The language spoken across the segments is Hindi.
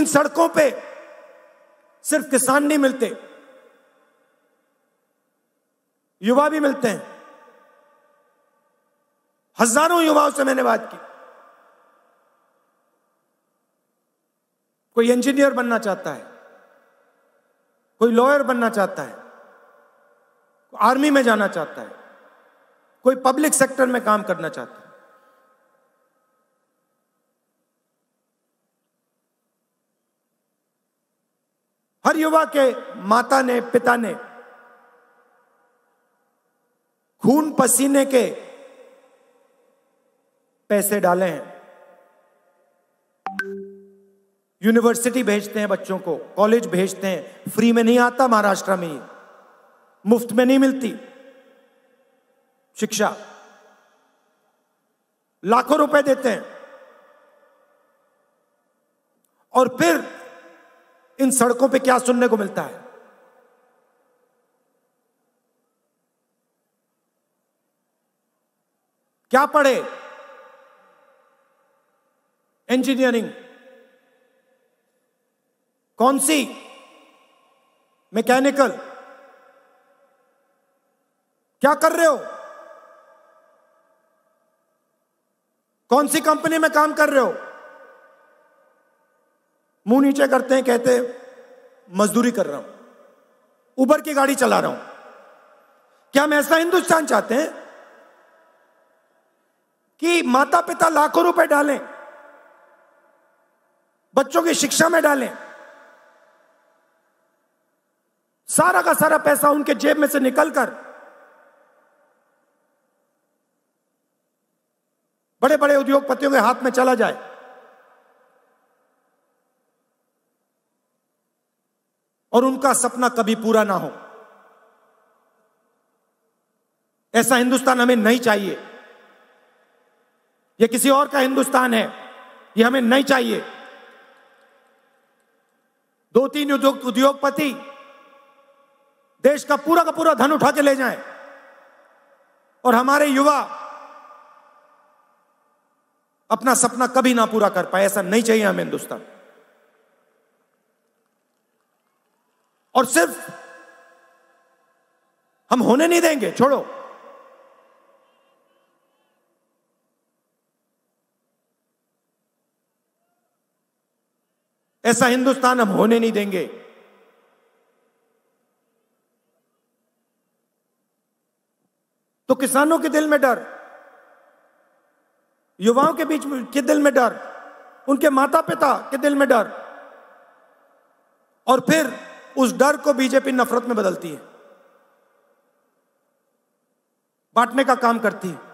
इन सड़कों पे सिर्फ किसान नहीं मिलते युवा भी मिलते हैं हजारों युवाओं से मैंने बात की कोई इंजीनियर बनना चाहता है कोई लॉयर बनना चाहता है आर्मी में जाना चाहता है कोई पब्लिक सेक्टर में काम करना चाहता है हर युवा के माता ने पिता ने खून पसीने के पैसे डाले हैं यूनिवर्सिटी भेजते हैं बच्चों को कॉलेज भेजते हैं फ्री में नहीं आता महाराष्ट्र में ही मुफ्त में नहीं मिलती शिक्षा लाखों रुपए देते हैं और फिर इन सड़कों पे क्या सुनने को मिलता है क्या पढ़े इंजीनियरिंग कौन सी मैकेनिकल क्या कर रहे हो कौन सी कंपनी में काम कर रहे हो मुंह नीचे करते हैं कहते मजदूरी कर रहा हूं उबर की गाड़ी चला रहा हूं क्या हम ऐसा हिंदुस्तान चाहते हैं कि माता पिता लाखों रुपए डालें बच्चों की शिक्षा में डालें सारा का सारा पैसा उनके जेब में से निकलकर बड़े बड़े उद्योगपतियों के हाथ में चला जाए और उनका सपना कभी पूरा ना हो ऐसा हिंदुस्तान हमें नहीं चाहिए यह किसी और का हिंदुस्तान है यह हमें नहीं चाहिए दो तीन उद्योग उद्योगपति देश का पूरा का पूरा धन उठा के ले जाएं और हमारे युवा अपना सपना कभी ना पूरा कर पाए ऐसा नहीं चाहिए हमें हिंदुस्तान और सिर्फ हम होने नहीं देंगे छोड़ो ऐसा हिंदुस्तान हम होने नहीं देंगे तो किसानों के दिल में डर युवाओं के बीच के दिल में डर उनके माता पिता के दिल में डर और फिर उस डर को बीजेपी नफरत में बदलती है बांटने का काम करती है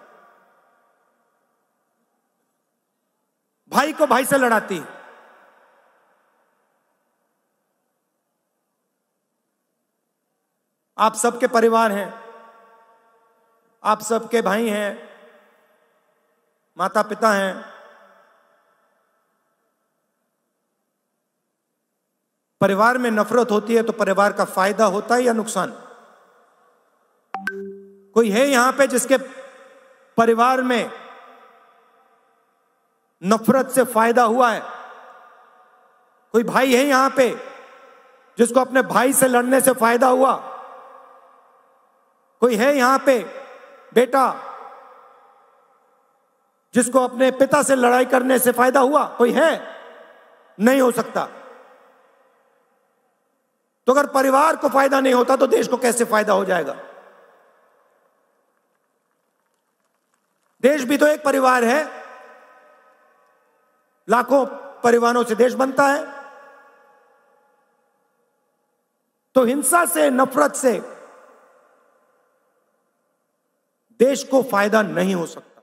भाई को भाई से लड़ाती है आप सबके परिवार हैं आप सबके भाई हैं माता पिता हैं परिवार में नफरत होती है तो परिवार का फायदा होता है या नुकसान कोई है यहां पे जिसके परिवार में नफरत से फायदा हुआ है कोई भाई है यहां पे जिसको अपने भाई से लड़ने से फायदा हुआ कोई है यहां पे बेटा जिसको अपने पिता से लड़ाई करने से फायदा हुआ कोई है नहीं हो सकता तो अगर परिवार को फायदा नहीं होता तो देश को कैसे फायदा हो जाएगा देश भी तो एक परिवार है लाखों परिवारों से देश बनता है तो हिंसा से नफरत से देश को फायदा नहीं हो सकता